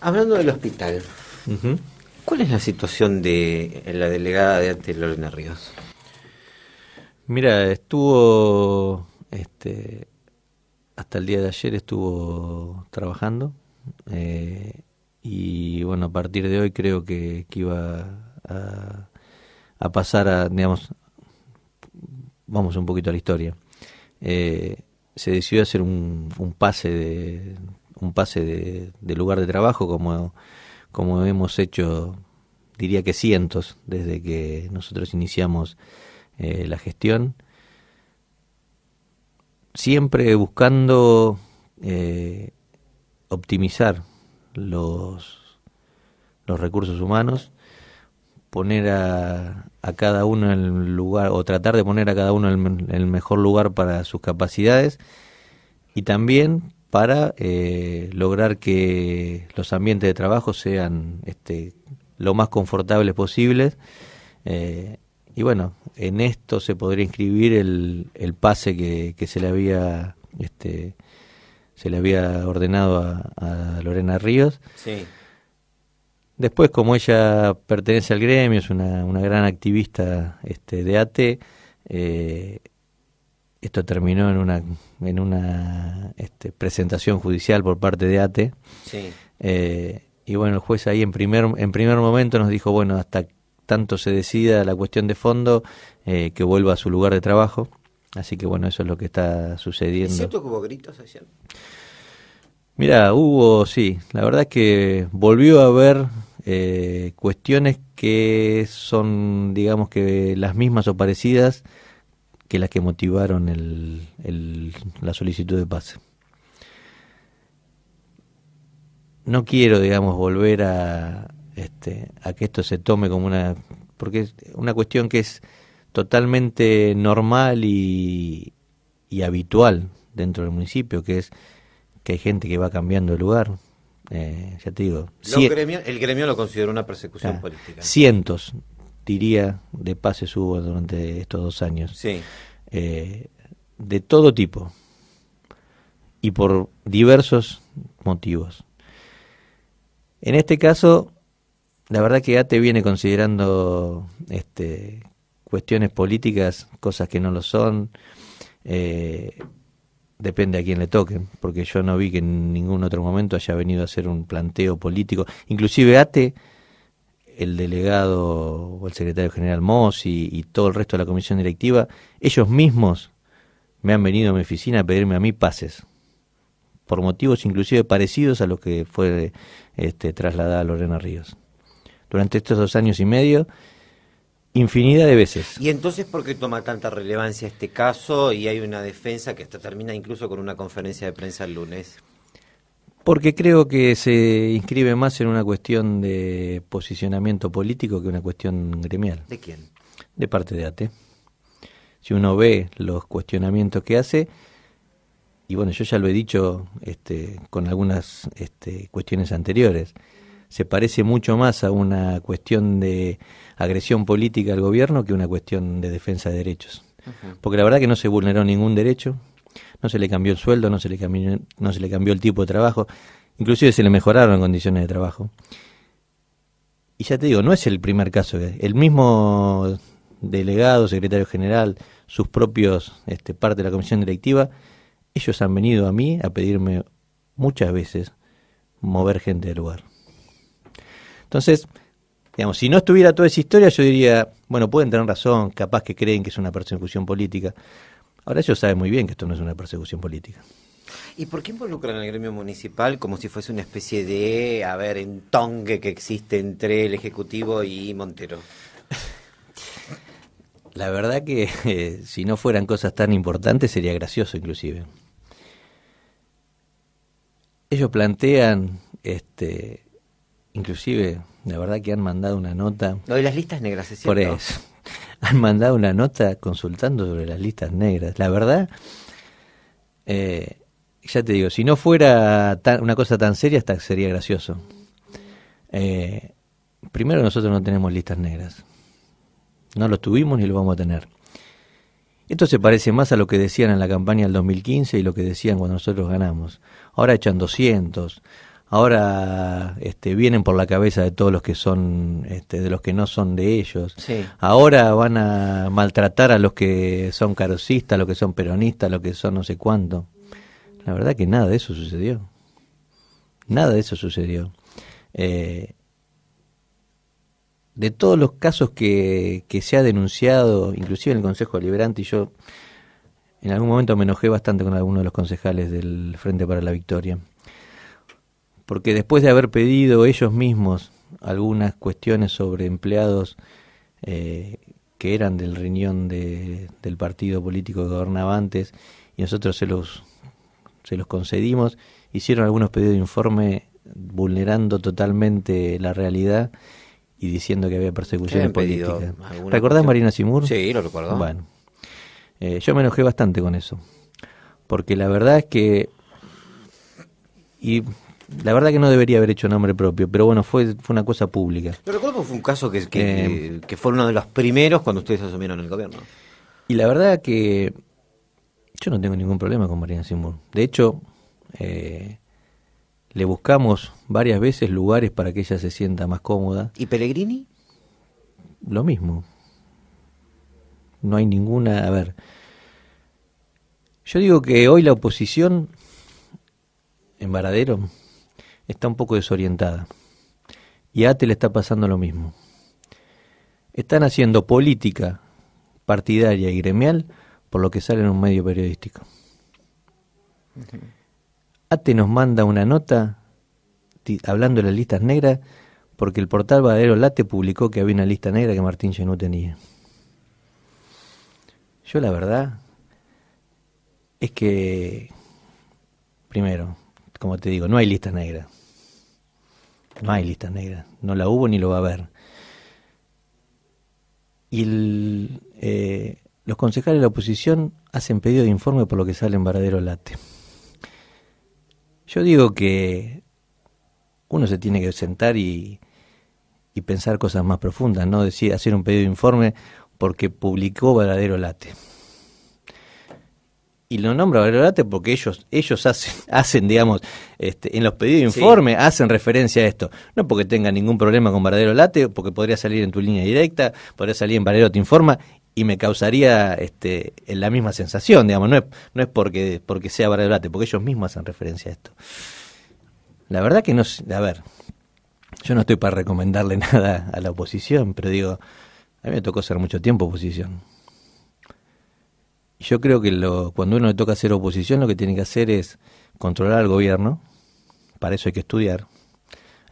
Hablando del hospital, ¿cuál es la situación de la delegada de Ante Lorena Ríos? Mira, estuvo este, hasta el día de ayer estuvo trabajando eh, y bueno, a partir de hoy creo que, iba a, pasar a, digamos, vamos un poquito a la historia. Eh, se decidió hacer un pase de un pase de, lugar de trabajo como, como hemos hecho, diría que cientos, desde que nosotros iniciamos eh, la gestión. Siempre buscando eh, optimizar los, los recursos humanos, poner a, a, cada uno en el lugar, o tratar de poner a cada uno en el mejor lugar para sus capacidades, y también para eh, lograr que los ambientes de trabajo sean este, lo más confortables posibles. Eh, y bueno, en esto se podría inscribir el, pase que, se le había este, se le había ordenado a, Lorena Ríos. Después, como ella pertenece al gremio, es una, gran activista este, de ATE, eh, esto terminó en una, en una este, presentación judicial por parte de ATE. Eh, y bueno, el juez ahí en primer, en primer momento nos dijo, bueno, hasta tanto se decida la cuestión de fondo, eh, que vuelva a su lugar de trabajo. Así que bueno, eso es lo que está sucediendo. ¿Es cierto que hubo gritos Mira, hubo, sí, la verdad es que volvió a haber eh, cuestiones que son, digamos que las mismas o parecidas que las que motivaron la solicitud de paz. No quiero, digamos, volver a, este, a que esto se tome como una... porque es una cuestión que es totalmente normal y, habitual dentro del municipio, que es que hay gente que va cambiando de lugar, eh, ya te digo. el gremio lo considera una persecución ah, política. Cientos diría, de pases hubo durante estos dos años. Eh, de todo tipo y por diversos motivos. En este caso, la verdad que ATE viene considerando este, cuestiones políticas, cosas que no lo son. Eh, depende a quien le toque, porque yo no vi que en ningún otro momento haya venido a hacer un planteo político. Inclusive ATE el delegado o el secretario general Moss y, todo el resto de la comisión directiva, ellos mismos me han venido a mi oficina a pedirme a mí pases, por motivos inclusive parecidos a los que fue este, trasladada Lorena Ríos. Durante estos dos años y medio, infinidad de veces. ¿Y entonces por qué toma tanta relevancia este caso y hay una defensa que hasta termina incluso con una conferencia de prensa el lunes? Porque creo que se inscribe más en una cuestión de posicionamiento político que una cuestión gremial. ¿De quién? De parte de ATE. Si uno ve los cuestionamientos que hace, y bueno, yo ya lo he dicho este, con algunas este, cuestiones anteriores, se parece mucho más a una cuestión de agresión política al gobierno que una cuestión de defensa de derechos. Porque la verdad que no se vulneró ningún derecho, no se le cambió el sueldo, no se le cambió, no se le cambió el tipo de trabajo, inclusive se le mejoraron condiciones de trabajo. Y ya te digo, no es el primer caso, el mismo delegado, secretario general, sus propios este, parte de la comisión directiva, ellos han venido a mí a pedirme muchas veces mover gente del lugar. Entonces, digamos, si no estuviera toda esa historia, yo diría, bueno, pueden tener razón, capaz que creen que es una persecución política. Ahora ellos saben muy bien que esto no es una persecución política. ¿Y por qué involucran al gremio municipal como si fuese una especie de, a ver, entongue que existe entre el Ejecutivo y Montero? La verdad que eh, si no fueran cosas tan importantes sería gracioso inclusive. Ellos plantean, este, inclusive, la verdad que han mandado una nota. ¿No de las listas negras, ¿es cierto? Por eso. han mandado una nota consultando sobre las listas negras. La verdad, eh, ya te digo, si no fuera una cosa tan seria, hasta sería gracioso. Eh, primero, nosotros no tenemos listas negras. No los tuvimos ni lo vamos a tener. Esto se parece más a lo que decían en la campaña del 2015 y lo que decían cuando nosotros ganamos. Ahora echan 200, ahora este, vienen por la cabeza de todos los que son, este, de los que no son de ellos. Ahora van a maltratar a los que son carosistas, a los que son peronistas, los que son no sé cuánto. La verdad que nada de eso sucedió. Nada de eso sucedió. Eh, de todos los casos que, que se ha denunciado, inclusive en el Consejo Liberante, y yo en algún momento me enojé bastante con algunos de los concejales del Frente para la Victoria porque después de haber pedido ellos mismos algunas cuestiones sobre empleados eh, que eran del riñón del partido político que gobernaba antes, y nosotros se los, se los concedimos, hicieron algunos pedidos de informe vulnerando totalmente la realidad y diciendo que había persecuciones políticas. ¿Recordás Marina Simur? Sí, lo recuerdo. Bueno, eh, yo me enojé bastante con eso, porque la verdad es que, y la verdad que no debería haber hecho nombre propio, pero bueno, fue, fue una cosa pública. Pero recuerdo fue un caso que, eh, que, fue uno de los primeros cuando ustedes asumieron el gobierno. Y la verdad que yo no tengo ningún problema con Marina Simón. De hecho, eh, le buscamos varias veces lugares para que ella se sienta más cómoda. ¿Y Pellegrini? Lo mismo. No hay ninguna... A ver, yo digo que hoy la oposición en Varadero está un poco desorientada. Y a ATE le está pasando lo mismo. Están haciendo política partidaria y gremial por lo que sale en un medio periodístico. ATE nos manda una nota hablando de las listas negras porque el portal Badero Late publicó que había una lista negra que Martín Genú tenía. Yo la verdad es que, primero, como te digo, no hay lista negra. No hay lista negra, no la hubo ni lo va a haber. Y eh, los concejales de la oposición hacen pedido de informe por lo que sale en Varadero Late. Yo digo que uno se tiene que sentar y, pensar cosas más profundas, no decir hacer un pedido de informe porque publicó Varadero Late y lo nombro Late porque ellos ellos hacen hacen digamos este, en los pedidos de informe hacen referencia a esto no porque tenga ningún problema con Varadero Late porque podría salir en tu línea directa podría salir en Baradero te informa y me causaría este, la misma sensación digamos no es, no es porque porque sea Baradero Late porque ellos mismos hacen referencia a esto la verdad que no a ver yo no estoy para recomendarle nada a la oposición pero digo a mí me tocó ser mucho tiempo oposición yo creo que cuando uno le toca hacer oposición, lo que tiene que hacer es controlar al gobierno. Para eso hay que estudiar.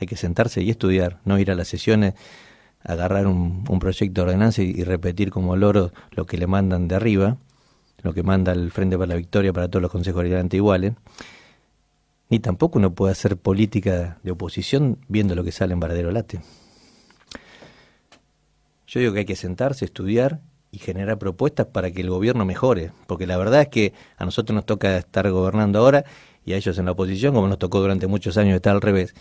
Hay que sentarse y estudiar, no ir a las sesiones, agarrar un, proyecto de ordenanza y, repetir como loro lo que le mandan de arriba, lo que manda el Frente para la Victoria para todos los consejos adelante iguales. Ni tampoco uno puede hacer política de oposición viendo lo que sale en Baradero Late. Yo digo que hay que sentarse, estudiar y generar propuestas para que el gobierno mejore, porque la verdad es que a nosotros nos toca estar gobernando ahora y a ellos en la oposición, como nos tocó durante muchos años estar al revés.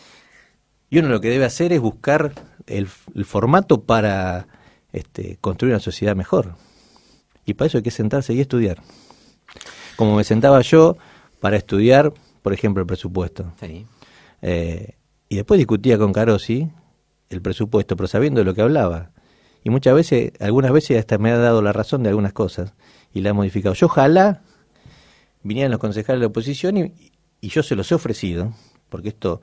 Y uno lo que debe hacer es buscar el, formato para este, construir una sociedad mejor. Y para eso hay que sentarse y estudiar. Como me sentaba yo para estudiar, por ejemplo, el presupuesto. Eh, y después discutía con Carosi el presupuesto, pero sabiendo de lo que hablaba y muchas veces, algunas veces hasta me ha dado la razón de algunas cosas y la ha modificado. Yo ojalá vinieran los concejales de la oposición y, yo se los he ofrecido, porque esto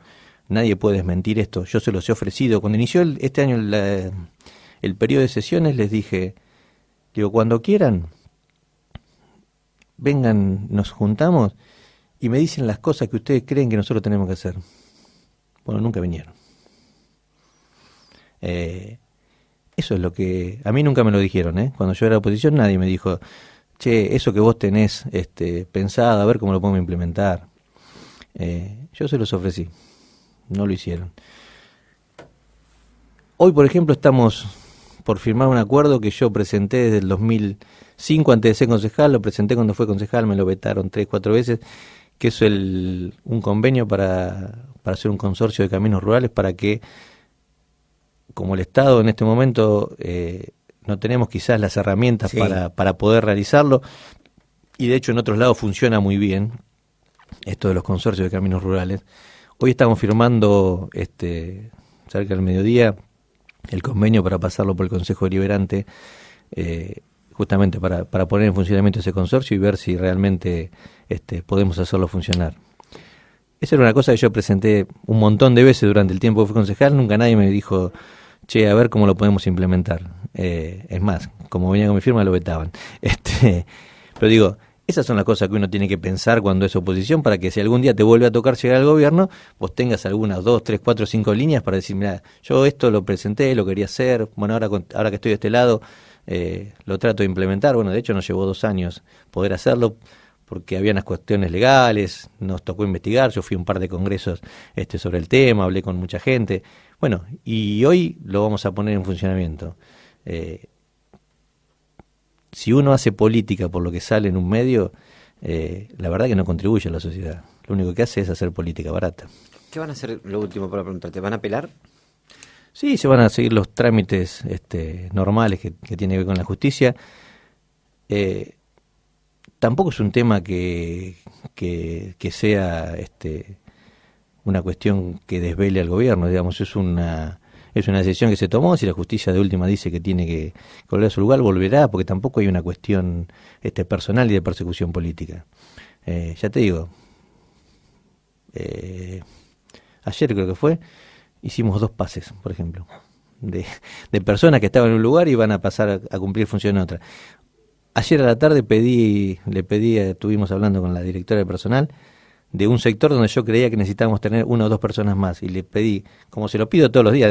nadie puede desmentir esto, yo se los he ofrecido. Cuando inició este año el periodo de sesiones les dije, digo, cuando quieran, vengan, nos juntamos y me dicen las cosas que ustedes creen que nosotros tenemos que hacer. Bueno, nunca vinieron. Eh, eso es lo que a mí nunca me lo dijeron, ¿eh? Cuando yo era oposición nadie me dijo, che, eso que vos tenés este, pensado, a ver cómo lo podemos implementar. Eh, yo se los ofrecí, no lo hicieron. Hoy, por ejemplo, estamos por firmar un acuerdo que yo presenté desde el 2005 antes de ser concejal, lo presenté cuando fue concejal, me lo vetaron tres, cuatro veces, que es el, un convenio para, para hacer un consorcio de caminos rurales para que como el Estado en este momento eh, no tenemos quizás las herramientas para, para poder realizarlo, y de hecho en otros lados funciona muy bien, esto de los consorcios de caminos rurales. Hoy estamos firmando, este, cerca del mediodía, el convenio para pasarlo por el Consejo Deliberante, eh, justamente para, para, poner en funcionamiento ese consorcio y ver si realmente este, podemos hacerlo funcionar. Esa era una cosa que yo presenté un montón de veces durante el tiempo que fui concejal, nunca nadie me dijo, che, a ver cómo lo podemos implementar. Eh, es más, como venía con mi firma, lo vetaban. Este, pero digo, esas son las cosas que uno tiene que pensar cuando es oposición para que si algún día te vuelve a tocar llegar al gobierno, vos tengas algunas dos, tres, cuatro, cinco líneas para decir, mira, yo esto lo presenté, lo quería hacer, bueno, ahora, ahora que estoy de este lado, eh, lo trato de implementar. Bueno, de hecho nos llevó dos años poder hacerlo porque había unas cuestiones legales, nos tocó investigar, yo fui a un par de congresos este, sobre el tema, hablé con mucha gente, bueno, y hoy lo vamos a poner en funcionamiento. Eh, si uno hace política por lo que sale en un medio, eh, la verdad que no contribuye a la sociedad. Lo único que hace es hacer política barata. ¿Qué van a hacer lo último para preguntar? ¿Te ¿Van a apelar? Sí, se van a seguir los trámites este, normales que, que tiene que ver con la justicia. Eh, tampoco es un tema que, que sea este, una cuestión que desvele al gobierno, digamos, es una es una decisión que se tomó, si la justicia de última dice que tiene que volver a su lugar, volverá, porque tampoco hay una cuestión este personal y de persecución política. Eh, ya te digo, eh, ayer creo que fue, hicimos dos pases, por ejemplo, de, de personas que estaban en un lugar y van a pasar a, cumplir función en otra. Ayer a la tarde pedí, le pedí, eh, estuvimos hablando con la directora de personal, de un sector donde yo creía que necesitábamos tener una o dos personas más. Y le pedí, como se lo pido todos los días,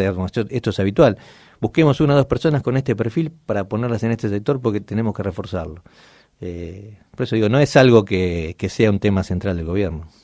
esto es habitual, busquemos una o dos personas con este perfil para ponerlas en este sector porque tenemos que reforzarlo. Eh, por eso digo, no es algo que, que sea un tema central del gobierno.